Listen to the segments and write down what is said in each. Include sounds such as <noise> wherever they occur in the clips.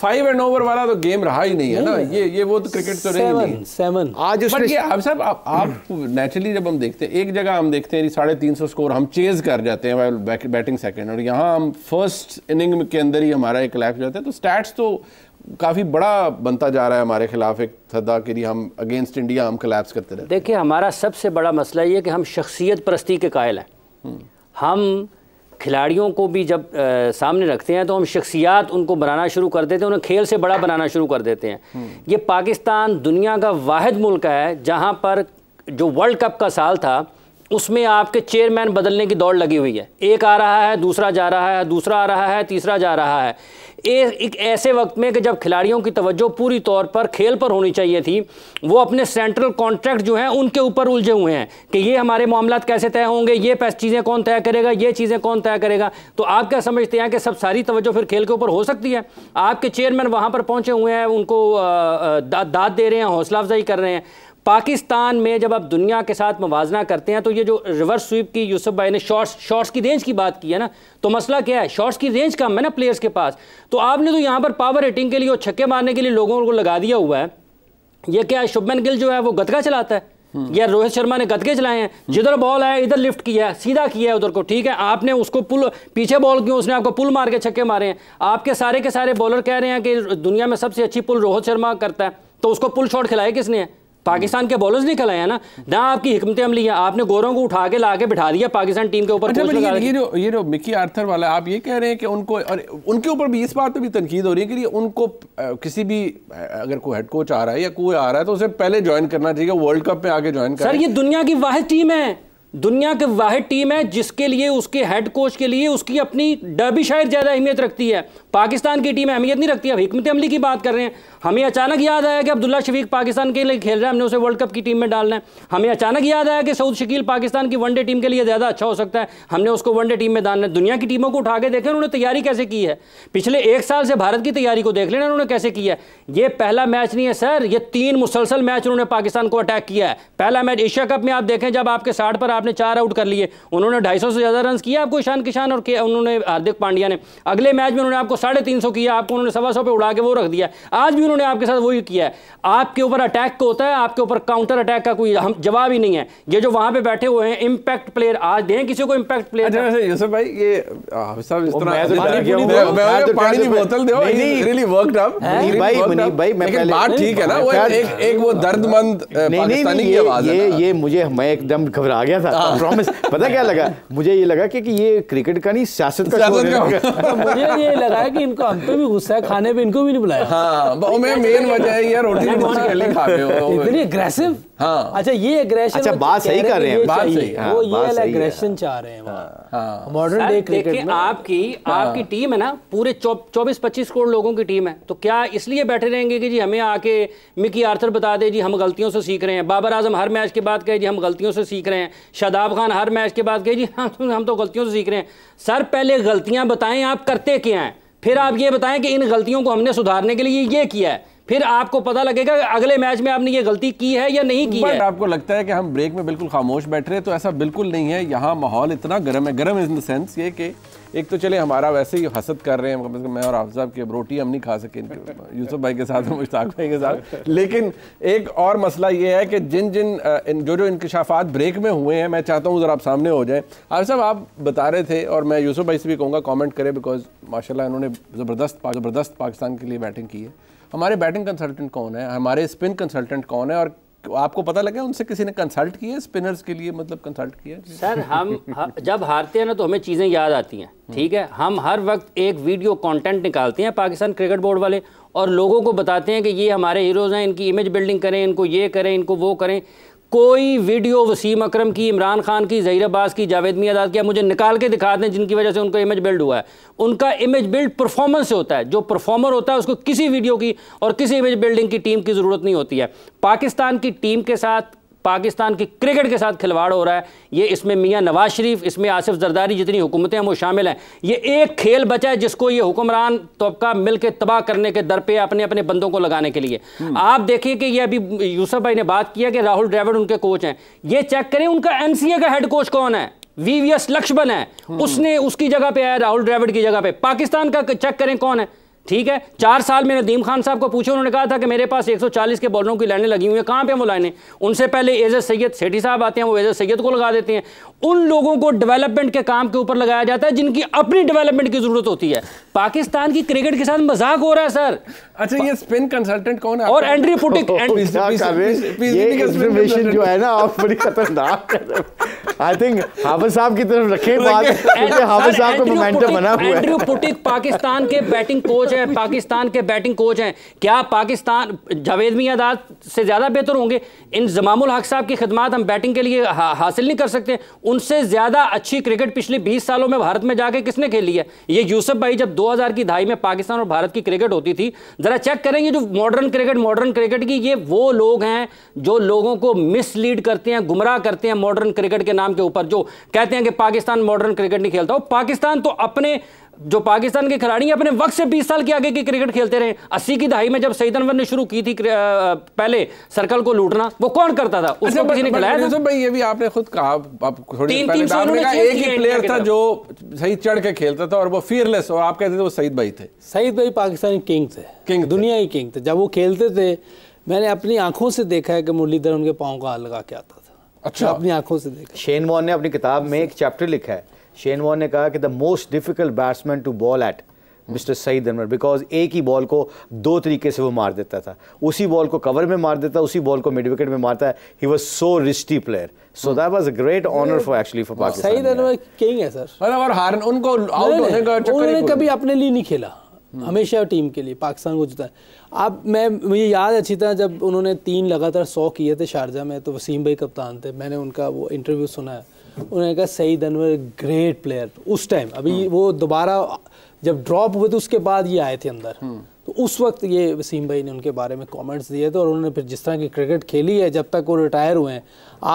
Five and over वाला तो game रहा ही नहीं है ना ये ये वो तो क्रिकेट तो रही सेवन आज बट ये अब साहब आप, आप नेचुरली जब हम देखते हैं एक जगह हम देखते हैं साढ़े तीन सौ स्कोर हम चेज कर जाते हैं बैटिंग सेकेंड और यहाँ हम फर्स्ट इनिंग के अंदर ही हमारा एक लैप जाता है तो स्टैट्स तो काफ़ी बड़ा बनता जा रहा है हमारे खिलाफ एक सदा के लिए हम अगेंस्ट इंडिया हम कलेप्स करते रहे देखिए हमारा सबसे बड़ा मसला ये कि हम शख्सियत परस्ती के कायल हैं हम्म। हम खिलाड़ियों को भी जब आ, सामने रखते हैं तो हम शख्सियात उनको बनाना शुरू कर देते हैं उन्हें खेल से बड़ा बनाना शुरू कर देते हैं हम्म। ये पाकिस्तान दुनिया का वाद मुल्क है जहाँ पर जो वर्ल्ड कप का साल था उसमें आपके चेयरमैन बदलने की दौड़ लगी हुई है एक आ रहा है दूसरा जा रहा है दूसरा आ रहा है तीसरा जा रहा है एक ऐसे वक्त में कि जब खिलाड़ियों की तवज्जो पूरी तौर पर खेल पर होनी चाहिए थी वो अपने सेंट्रल कॉन्ट्रैक्ट जो हैं उनके ऊपर उलझे हुए हैं कि ये हमारे मामला कैसे तय होंगे ये चीज़ें कौन तय करेगा ये चीज़ें कौन तय करेगा तो आप क्या समझते हैं कि सब सारी तवज्जो फिर खेल के ऊपर हो सकती है आपके चेयरमैन वहाँ पर पहुँचे हुए हैं उनको दाद दे रहे हैं हौसला अफजाई कर रहे हैं पाकिस्तान में जब आप दुनिया के साथ मुजना करते हैं तो ये जो रिवर्स स्वीप की यूसुफ भाई ने शॉर्ट्स शॉर्ट्स की रेंज की बात की है ना तो मसला क्या है शॉर्ट्स की रेंज कम है ना प्लेयर्स के पास तो आपने तो यहाँ पर पावर हिटिंग के लिए और छक्के मारने के लिए लोगों को लगा दिया हुआ है ये क्या है शुभमन गिल जो है वो गतका चलाता है हम्म। या रोहित शर्मा ने गदके चलाए हैं हम्म। जिधर बॉल आया इधर लिफ्ट किया है सीधा किया है उधर को ठीक है आपने उसको पुल पीछे बॉल क्यों उसने आपको पुल मार के छक्के मारे हैं आपके सारे के सारे बॉलर कह रहे हैं कि दुनिया में सबसे अच्छी पुल रोहित शर्मा करता है तो उसको पुल शॉट खिलाया किसने है पाकिस्तान के बॉलर्स निकल आए ना ना आपकी हमत अमली है आपने गोरों को उठा के ला के बिठा दिया पाकिस्तान टीम के ऊपर अच्छा, मतलब ये जो मिकी आर्थर वाला आप ये कह रहे हैं कि उनको और उनके ऊपर भी इस बात पर भी तनकीद हो रही है कि उनको किसी भी अगर कोई हेड कोच आ रहा है या कोई आ रहा है तो उसे पहले ज्वाइन करना चाहिए वर्ल्ड कप में आगे ज्वाइन कर सर ये दुनिया की वाहि टीम है दुनिया की वाहिद टीम है जिसके लिए उसके हेड कोच के लिए उसकी अपनी डबी शायद ज़्यादा अहमियत रखती है पाकिस्तान की टीम अहमियत नहीं रखती है हमत अमली की बात कर रहे हैं हमें अचानक याद आया कि अब्दुल्ला शफीक पाकिस्तान के लिए खेल रहा है हमने उसे वर्ल्ड कप की टीम में डालना है हमें अचानक याद आया कि सऊद शकील पाकिस्तान की वनडे टीम के लिए ज़्यादा अच्छा हो सकता है हमने उसको वनडे टीम में डालना है दुनिया की टीमों को उठा के देखें उन्होंने तैयारी कैसे की है पिछले एक साल से भारत की तैयारी को देख लेना उन्होंने कैसे की है ये पहला मैच नहीं है सर ये तीन मुसलसल मैच उन्होंने पाकिस्तान को अटैक किया है पहला मैच एशिया कप में आप देखें जब आपके साठ पर आपने चार आउट कर लिए उन्होंने ढाई से ज़्यादा रन किया आपको ईशान किशान और उन्होंने हार्दिक पांड्या ने अगले मैच में उन्होंने आपको साढ़े तीन सौ किया आपको उन्होंने सवा सौ पर उड़ा के वो रख दिया आज भी उन्होंने आपके साथ वही किया है आपके ऊपर अटैक को होता है आपके ऊपर काउंटर अटैक का कोई जवाब ही नहीं है ये जो वहाँ पे बैठे हुए हैं इम्पैक्ट प्लेयर आज दें किसी को इम्पैक्ट अच्छा, प्लेयर भाई ये पानी की बोतल दो रियली वर्कड अप भाई भाई मैं पहले बात ठीक है ना वो एक एक वो दर्दमंद पाकिस्तानी की आवाज है ये ये मुझे मैं एकदम घबरा गया था था प्रॉमिस पता क्या लगा मुझे ये लगा कि, कि ये क्रिकेट का नहीं सियासत का <laughs> मुझे ये लगा कि इनको हम पे भी गुस्सा है खाने पे इनको भी नहीं बुलाया हां मेन वजह है ये रोटी <laughs> खा रहे हो इतनी अग्रेसिव हाँ। अच्छा ये एग्रेशन अच्छा मतलब बात सही कर रहे हैं बात सही हाँ, वो ये एग्रेशन चाह रहे हैं मॉडर्न डे क्रिकेट में आपकी हाँ। आपकी टीम है ना पूरे चौबीस पच्चीस करोड़ लोगों की टीम है तो क्या इसलिए बैठे रहेंगे कि जी हमें आके मिकी आर्थर बता दे जी हम गलतियों से सीख रहे हैं बाबर आजम हर मैच के बाद कहे जी हम गलतियों से सीख रहे हैं शादाब खान हर मैच के बाद कहे जी तो- हम तो गलतियों से सीख रहे हैं सर पहले गलतियां बताएं आप करते क्या हैं फिर आप ये बताएं कि इन गलतियों को हमने सुधारने के लिए ये किया है फिर आपको पता लगेगा अगले मैच में आपने ये गलती की है या नहीं की है आपको लगता है कि हम ब्रेक में बिल्कुल खामोश बैठ रहे हैं तो ऐसा बिल्कुल नहीं है यहाँ माहौल इतना गर्म है गर्म इन द सेंस ये कि एक तो चले हमारा वैसे ही हसद कर रहे हैं कम कम मैं और आफ साहब की अब रोटी हम नहीं खा सके यूसुफ भाई के साथ और मुश्ताक भाई के साथ लेकिन एक और मसला ये है कि जिन जिन जो जो इंकशाफात ब्रेक में हुए हैं मैं चाहता हूँ ज़रा आप सामने हो जाए आफ साहब आप बता रहे थे और मैं यूसुफ भाई से भी कहूँगा कॉमेंट करें बिकॉज माशा इन्होंने ज़बरदस्त ज़बरदस्त पाकिस्तान के लिए बैटिंग की है हमारे बैटिंग कंसल्टेंट कौन है हमारे स्पिन कंसल्टेंट कौन है और आपको पता लगा उनसे किसी ने कंसल्ट किया स्पिनर्स के लिए मतलब कंसल्ट किया सर हम जब हारते हैं ना तो हमें चीज़ें याद आती हैं हम्म। ठीक है हम हर वक्त एक वीडियो कंटेंट निकालते हैं पाकिस्तान क्रिकेट बोर्ड वाले और लोगों को बताते हैं कि ये हमारे हीरोज़ हैं इनकी इमेज बिल्डिंग करें इनको ये करें इनको वो करें कोई वीडियो वसीम अकरम की इमरान खान की जहीर अब्बास की जावेद मियाँ आज़ाद की मुझे निकाल के दिखा दें जिनकी वजह से उनका इमेज बिल्ड हुआ है उनका इमेज बिल्ड परफॉर्मेंस से होता है जो परफॉर्मर होता है उसको किसी वीडियो की और किसी इमेज बिल्डिंग की टीम की ज़रूरत नहीं होती है पाकिस्तान की टीम के साथ पाकिस्तान की क्रिकेट के साथ खिलवाड़ हो रहा है ये इसमें मियाँ नवाज शरीफ इसमें आसिफ जरदारी जितनी हुकूमतें हैं वो शामिल हैं ये एक खेल बचा है जिसको ये हुक्मरान तबका मिल के तबाह करने के दर पे अपने अपने बंदों को लगाने के लिए हम्म। आप देखिए कि ये अभी यूसुफ भाई ने बात किया कि राहुल ड्राइवर उनके कोच हैं ये चेक करें उनका एन का हेड कोच कौन है वीवीएस लक्ष्मण है हम्म। उसने उसकी जगह पे आया राहुल ड्राइवर की जगह पे पाकिस्तान का चेक करें कौन है ठीक है चार साल में नदीम खान साहब को पूछे उन्होंने कहा था कि मेरे पास 140 के बॉलरों की लाइनें लगी हुई हैं कहाँ पे वो लाइनें उनसे पहले ए सैयद सेठी साहब आते हैं वो ए सैयद को लगा देते हैं उन लोगों को डेवलपमेंट के काम के ऊपर लगाया जाता है जिनकी अपनी डेवलपमेंट की जरूरत होती है पाकिस्तान की क्रिकेट के साथ मजाक हो रहा है सर अच्छा ये स्पिन कंसल्टेंट कौन है और एंड्री पुटिक जो है ना आप बड़ी खतरनाक आई थिंक हाफिज साहब की तरफ रखे <laughs> बात क्योंकि हाफिज साहब का मोमेंटम बना हुआ है एंड्रयू पुटिक पाकिस्तान के बैटिंग कोच हैं पाकिस्तान के बैटिंग कोच हैं क्या पाकिस्तान जावेद मियादाद से ज़्यादा बेहतर होंगे इन जमामुल हक साहब की खदमात हम बैटिंग के लिए हा, हासिल नहीं कर सकते उनसे ज़्यादा अच्छी क्रिकेट पिछले बीस सालों में भारत में जाके किसने खेली है ये यूसुफ भाई जब दो की दहाई में पाकिस्तान और भारत की क्रिकेट होती थी ज़रा चेक करेंगे जो मॉडर्न क्रिकेट मॉडर्न क्रिकेट की ये वो लोग हैं जो लोगों को मिसलीड करते हैं गुमराह करते हैं मॉडर्न क्रिकेट के नाम नाम के ऊपर जो कहते हैं कि पाकिस्तान मॉडर्न क्रिकेट नहीं खेलता वो पाकिस्तान तो अपने जो पाकिस्तान के खिलाड़ी अपने वक्त से 20 साल के आगे की क्रिकेट खेलते रहे 80 की दहाई में जब सईद अनवर ने शुरू की थी पहले सर्कल को लूटना वो कौन करता था उसको अच्छा, किसी ने खिलाया था भाई ये भी आपने खुद कहा आप थोड़ी तीन, तीन एक ही प्लेयर था जो सही चढ़ के खेलता था और वो फियरलेस और आप कहते थे वो सईद भाई थे सईद भाई पाकिस्तानी किंग थे किंग दुनिया ही किंग थे जब वो खेलते थे मैंने अपनी आंखों से देखा है कि मुरलीधर उनके पाँव का हाथ लगा के आता अच्छा अपनी आंखों से देखा शेन वॉन ने अपनी किताब में एक चैप्टर लिखा है शेन वॉन ने कहा कि the most difficult batsman to bowl at mister Saeed Anwar because एक ही बॉल को दो तरीके से वो मार देता था उसी बॉल को कवर में मार देता उसी बॉल को मिड विकेट में मारता है he was so wristy player so that was a great honour for actually for Pakistan Saeed Anwar king है सर मतलब और हार उनको आउट होने का उन्होंने कभी अपने लिए नहीं खेला हाँ। हमेशा टीम के लिए पाकिस्तान को जिताए है अब मैं मुझे याद अच्छी तरह जब उन्होंने तीन लगातार सौ किए थे शारजा में तो वसीम भाई कप्तान थे मैंने उनका वो इंटरव्यू सुना है उन्होंने कहा सईद अनवर ग्रेट प्लेयर उस टाइम अभी हाँ। वो दोबारा जब ड्रॉप हुए तो उसके बाद ये आए थे अंदर हाँ। तो उस वक्त ये वसीम भाई ने उनके बारे में कमेंट्स दिए थे और उन्होंने फिर जिस तरह की क्रिकेट खेली है जब तक वो रिटायर हुए हैं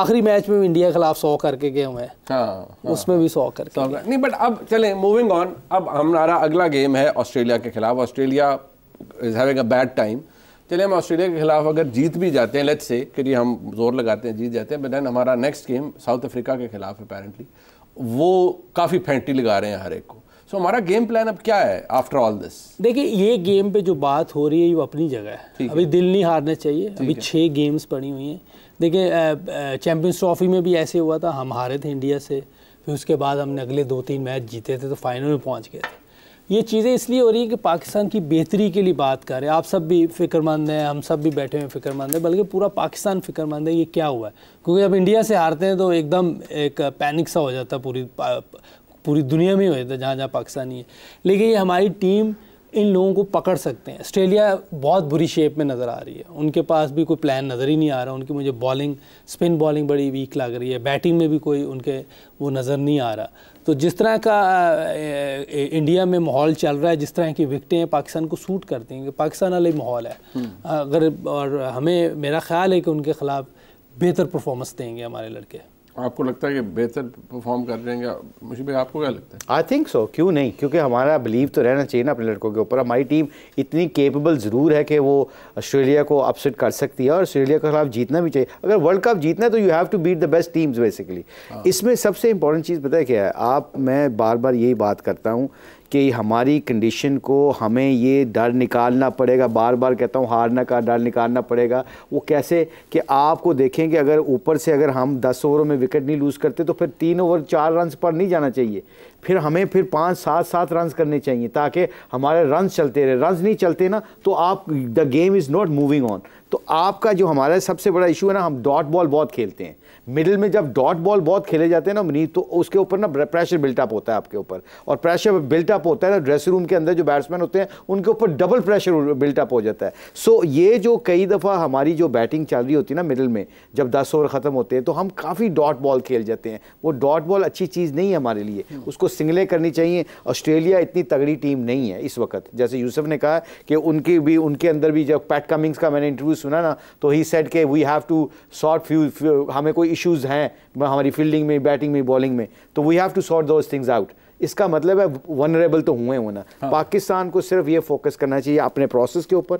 आखिरी मैच में भी इंडिया के खिलाफ सौ करके गए हुए हैं हाँ, हाँ उसमें भी सौ हाँ। करके सौ नहीं बट अब चले मूविंग ऑन अब हमारा अगला गेम है ऑस्ट्रेलिया के खिलाफ Australia is having a bad time चलिए हम ऑस्ट्रेलिया के खिलाफ अगर जीत भी जाते हैं लेट्स से क्योंकि हम जोर लगाते हैं जीत जाते हैं बट देन हमारा नेक्स्ट गेम साउथ अफ्रीका के खिलाफ अपेरेंटली वो काफ़ी फेंटी लगा रहे हैं हर एक को सो हमारा गेम प्लान अब क्या है आफ्टर ऑल दिस देखिए ये गेम पे जो बात हो रही है वो अपनी जगह है अभी दिल नहीं हारना चाहिए अभी छः गेम्स पड़ी हुई हैं देखिए चैम्पियंस ट्रॉफी में भी ऐसे हुआ था हम हारे थे इंडिया से फिर उसके बाद हमने अगले दो तीन मैच जीते थे तो फाइनल में पहुंच गए थे ये चीज़ें इसलिए हो रही है कि पाकिस्तान की बेहतरी के लिए बात कर रहे हैं आप सब भी फिक्रमंद हैं हम सब भी बैठे हुए फिक्रमंद हैं बल्कि पूरा पाकिस्तान फिक्रमंद है ये क्या हुआ है क्योंकि अब इंडिया से हारते हैं तो एकदम एक पैनिक सा हो जाता है पूरी पूरी दुनिया में हुए थे जहाँ जहाँ पाकिस्तानी है लेकिन ये हमारी टीम इन लोगों को पकड़ सकते हैं ऑस्ट्रेलिया बहुत बुरी शेप में नज़र आ रही है उनके पास भी कोई प्लान नज़र ही नहीं आ रहा उनकी मुझे बॉलिंग स्पिन बॉलिंग बड़ी वीक लग रही है बैटिंग में भी कोई उनके वो नज़र नहीं आ रहा तो जिस तरह का इंडिया में माहौल चल रहा है जिस तरह की विकटें पाकिस्तान को सूट करती हैं कि पाकिस्तान अलग माहौल है हम्म। अगर और हमें मेरा ख्याल है कि उनके ख़िलाफ़ बेहतर परफॉर्मेंस देंगे हमारे लड़के आपको लगता है कि बेहतर परफॉर्म कर रहे मुझे आपको क्या लगता है आई थिंक सो क्यों नहीं क्योंकि हमारा बिलीव तो रहना चाहिए ना अपने लड़कों के ऊपर हमारी टीम इतनी केपेबल ज़रूर है कि वो ऑस्ट्रेलिया को अपसेट कर सकती है और ऑस्ट्रेलिया के खिलाफ जीतना भी चाहिए अगर वर्ल्ड कप जीतना है तो you have to beat the best teams basically इसमें सबसे इंपॉर्टेंट चीज़ पता है क्या है आप मैं बार बार यही बात करता हूँ कि हमारी कंडीशन को हमें ये डर निकालना पड़ेगा बार बार कहता हूँ हारना का डर निकालना पड़ेगा वो कैसे कि आपको देखें कि अगर ऊपर से अगर हम दस ओवरों में विकेट नहीं लूज़ करते तो फिर तीन ओवर चार रन पर नहीं जाना चाहिए फिर हमें फिर पाँच सात सात रन करने चाहिए ताकि हमारे रन चलते रहे रन नहीं चलते ना तो आप the game is not moving on तो आपका जो हमारा सबसे बड़ा इशू है ना हम डॉट बॉल बहुत खेलते हैं मिडिल में जब डॉट बॉल बहुत खेले जाते हैं ना मनीत तो उसके ऊपर ना प्रेशर बिल्टअप होता है आपके ऊपर और प्रेशर बिल्टअप होता है ना ड्रेसिंग रूम के अंदर जो बैट्समैन होते हैं उनके ऊपर डबल प्रेशर बिल्टअप हो जाता है सो ये जो कई दफ़ा हमारी जो बैटिंग चल रही होती है ना मिडिल में जब दस ओवर ख़त्म होते हैं तो हम काफ़ी डॉट बॉल खेल जाते हैं वो डॉट बॉल अच्छी चीज़ नहीं है हमारे लिए हम्म। उसको सिंगलें करनी चाहिए ऑस्ट्रेलिया इतनी तगड़ी टीम नहीं है इस वक्त जैसे यूसुफ ने कहा कि उनकी भी उनके अंदर भी जब पैट कमिंग्स का मैंने इंटरव्यू सुना ना तो ही सेट के we have to sort few हमें कोई इश्यूज हैं हमारी फील्डिंग में बैटिंग में बॉलिंग में तो we have to sort those things out इसका मतलब है वनरेबल तो हुए होना हाँ। पाकिस्तान को सिर्फ ये फोकस करना चाहिए अपने प्रोसेस के ऊपर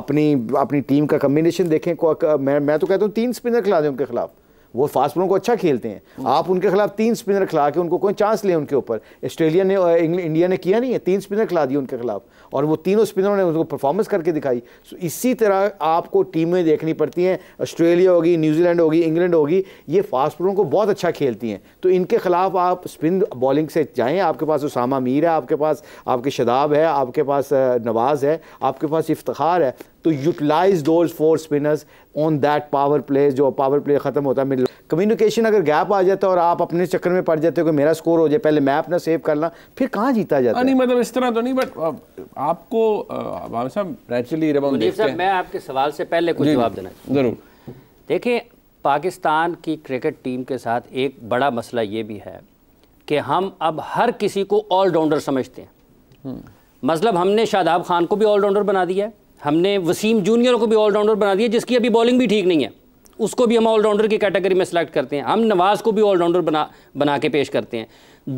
अपनी अपनी टीम का कम्बिनेशन देखें मैं मैं तो कहता हूँ तीन स्पिनर खिला दें उनके खिलाफ वो फास्ट बॉलरों को अच्छा खेलते हैं आप उनके खिलाफ तीन स्पिनर खिला के उनको कोई चांस ले उनके ऊपर ऑस्ट्रेलिया ने इंडिया ने किया नहीं है तीन स्पिनर खिला दिए उनके खिलाफ और वो तीनों स्पिनरों ने उनको परफॉर्मेंस करके दिखाई सो इसी तरह आपको टीमें देखनी पड़ती हैं ऑस्ट्रेलिया होगी न्यूजीलैंड होगी इंग्लैंड होगी ये फास्ट बॉलरों को बहुत अच्छा खेलती हैं तो इनके खिलाफ आप स्पिन बॉलिंग से जाएँ आपके पास उसामा मीर है आपके पास आपके शदाब है आपके पास नवाज़ है आपके पास इफ्तार है टू यूटिलाइज दो four spinners on that power play जो पावर प्ले ख़त्म होता है मिल कम्युनिकेशन अगर गैप आ जाता है और आप अपने चक्कर में पड़ जाते हो कि मेरा स्कोर हो जाए पहले मैं अपना सेव करना फिर कहाँ जीता जाता हाँ, नहीं मतलब इस तरह तो नहीं बट uh, आपको uh, साहब मैं आपके सवाल से पहले कुछ जवाब देना ज़रूर देखिए पाकिस्तान की क्रिकेट टीम के साथ एक बड़ा मसला ये भी है कि हम अब हर किसी को ऑलराउंडर समझते हैं हम्म। मतलब हमने शादाब खान को भी ऑलराउंडर बना दिया है हमने वसीम जूनियर को भी ऑलराउंडर बना दिया जिसकी अभी बॉलिंग भी ठीक नहीं है उसको भी हम ऑलराउंडर की कैटेगरी में सेलेक्ट करते हैं हम नवाज़ को भी ऑलराउंडर बना बना के पेश करते हैं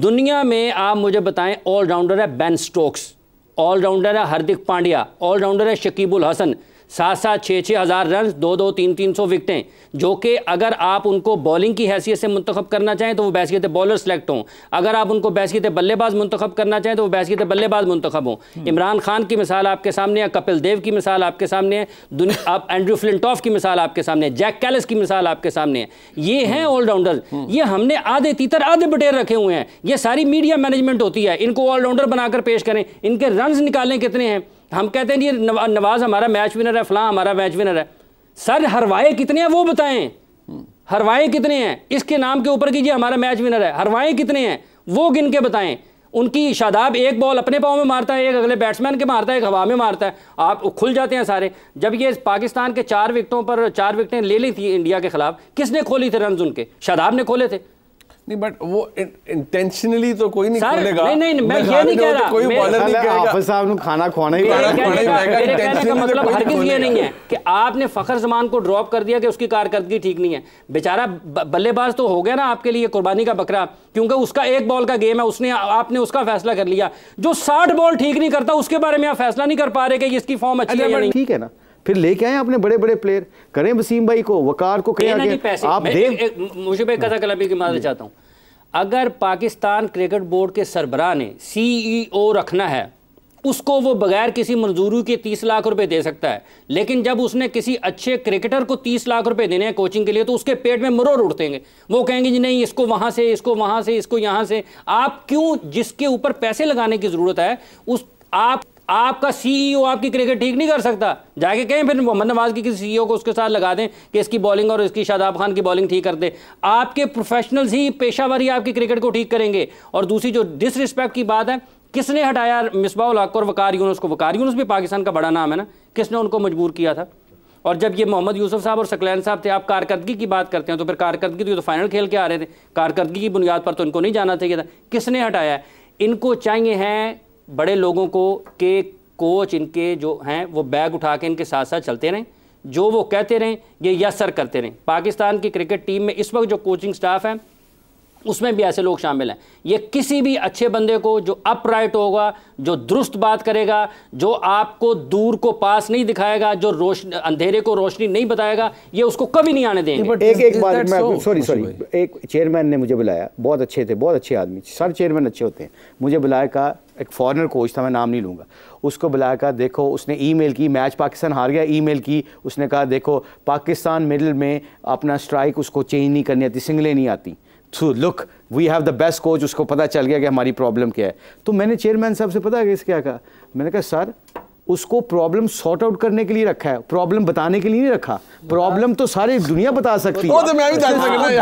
दुनिया में आप मुझे बताएं ऑलराउंडर है बैन स्टोक्स ऑलराउंडर है हार्दिक पांड्या ऑलराउंडर है शकीबुल हसन सात सात छः छः हज़ार रन दो दो तीन तीन सौ विकटें जो कि अगर आप उनको बॉलिंग की हैसियत से मुंतखब करना चाहें तो वो बैसकीत बॉलर सेलेक्ट हों अगर आप उनको बैसकीत बल्लेबाज मुंतखब करना चाहें तो वो बैसकीत बल्लेबाज मुंतखब हों हम्म। इमरान खान की मिसाल आपके सामने है कपिल देव की मिसाल आपके सामने है <laughs> आप एंड्रू फ्लिंटॉफ की मिसाल आपके सामने है जैक कैलिस की मिसाल आपके सामने है ये हैं ऑलराउंडर हम्म। हम्म। ये हमने आधे तीतर आधे बटेर रखे हुए हैं ये सारी मीडिया मैनेजमेंट होती है इनको ऑलराउंडर बनाकर पेश करें इनके रन निकालें कितने हैं हम कहते हैं जी नवाज़ हमारा मैच विनर है फलां हमारा मैच विनर है सर हरवाए कितने हैं वो बताएं हरवाए कितने हैं इसके नाम के ऊपर कीजिए हमारा मैच विनर है हरवाए कितने हैं वो गिन के बताएं उनकी शादाब एक बॉल अपने पाँव में मारता है एक अगले बैट्समैन के मारता है एक हवा में मारता है आप खुल जाते हैं सारे जब ये पाकिस्तान के चार विकटों पर चार विकटें ले ली थी इंडिया के खिलाफ किसने खोली थी रन उनके शादाब ने खोले थे नहीं बट वो इंटेंशनली तो कोई नहीं खोलेगा नहीं नहीं मैं ये नहीं कह रहा कोई बॉलर नहीं कहेगा हाफिज साहब ने खाना खवाना ही मेरे कहने इंटेंशनली मतलब किसी तो मतलब ये नहीं है कि आपने फखर जमान को ड्रॉप कर दिया कि उसकी कारकर्दगी ठीक नहीं है बेचारा बल्लेबाज तो हो गया ना आपके लिए कुर्बानी का बकरा क्योंकि उसका एक बॉल का गेम है उसने आपने उसका फैसला कर लिया जो साठ बॉल ठीक नहीं करता उसके बारे में आप फैसला नहीं कर पा रहे कि इसकी फॉर्म अच्छी है ठीक है ना फिर लेके आए अपने बड़े बड़े प्लेयर करें वसीम भाई को वकार को कहें आगे आप दें मुझे मैं कथा कला की मदद चाहता हूँ अगर पाकिस्तान क्रिकेट बोर्ड के सरबराह ने सी e रखना है उसको वो बगैर किसी मंजूरी के तीस लाख रुपए दे सकता है लेकिन जब उसने किसी अच्छे क्रिकेटर को तीस लाख रुपए देने हैं कोचिंग के लिए तो उसके पेट में मरोड़ उड़तेंगे वो कहेंगे जी नहीं इसको वहां से इसको वहां से इसको यहां से आप क्यों जिसके ऊपर पैसे लगाने की जरूरत है उस आप आपका सीईओ e आपकी क्रिकेट ठीक नहीं कर सकता जाके कहें फिर मोहम्मद नवाज की किसी सीईओ e को उसके साथ लगा दें कि इसकी बॉलिंग और इसकी शादाब खान की बॉलिंग ठीक कर दे आपके प्रोफेशनल्स ही पेशावर ही आपकी क्रिकेट को ठीक करेंगे और दूसरी जो डिसरिस्पेक्ट की बात है किसने हटाया मिसबाउल हक और वकार यूनस को वकार यूनस भी पाकिस्तान का बड़ा नाम है ना किसने उनको मजबूर किया था और जब ये मोहम्मद यूसुफ साहब और सकलैन साहब थे आप कारकर्दगी की बात करते हैं तो फिर कारकर्दगी तो फाइनल तो खेल के आ रहे थे कारकर्दगी की बुनियाद पर तो इनको नहीं जाना चाहिए था किसने हटाया इनको चाहिए हैं बड़े लोगों को के कोच इनके जो हैं वो बैग उठा के इनके साथ साथ चलते रहें जो वो कहते रहें ये यस सर करते रहें पाकिस्तान की क्रिकेट टीम में इस वक्त जो कोचिंग स्टाफ है उसमें भी ऐसे लोग शामिल हैं ये किसी भी अच्छे बंदे को जो अपराइट होगा जो दुरुस्त बात करेगा जो आपको दूर को पास नहीं दिखाएगा जो रोशनी अंधेरे को रोशनी नहीं बताएगा ये उसको कभी नहीं आने देंगे एक एक बात मैं सॉरी सॉरी एक चेयरमैन ने मुझे बुलाया बहुत अच्छे थे बहुत अच्छे आदमी सर चेयरमैन अच्छे होते हैं मुझे बुलाया कहा एक फॉरनर कोच था मैं नाम नहीं लूँगा उसको बुलाया कहा देखो उसने ईमेल की मैच पाकिस्तान हार गया ईमेल की उसने कहा देखो पाकिस्तान मिडल में अपना स्ट्राइक उसको चेंज नहीं करनी आती सिंगलें नहीं आती so look we have the best coach उसको पता चल गया कि हमारी प्रॉब्लम क्या है तो मैंने चेयरमैन साहब से पता है इस क्या कहा मैंने कहा सर उसको प्रॉब्लम सॉर्ट आउट करने के लिए रखा है प्रॉब्लम बताने के लिए नहीं रखा प्रॉब्लम तो सारी दुनिया बता सकती है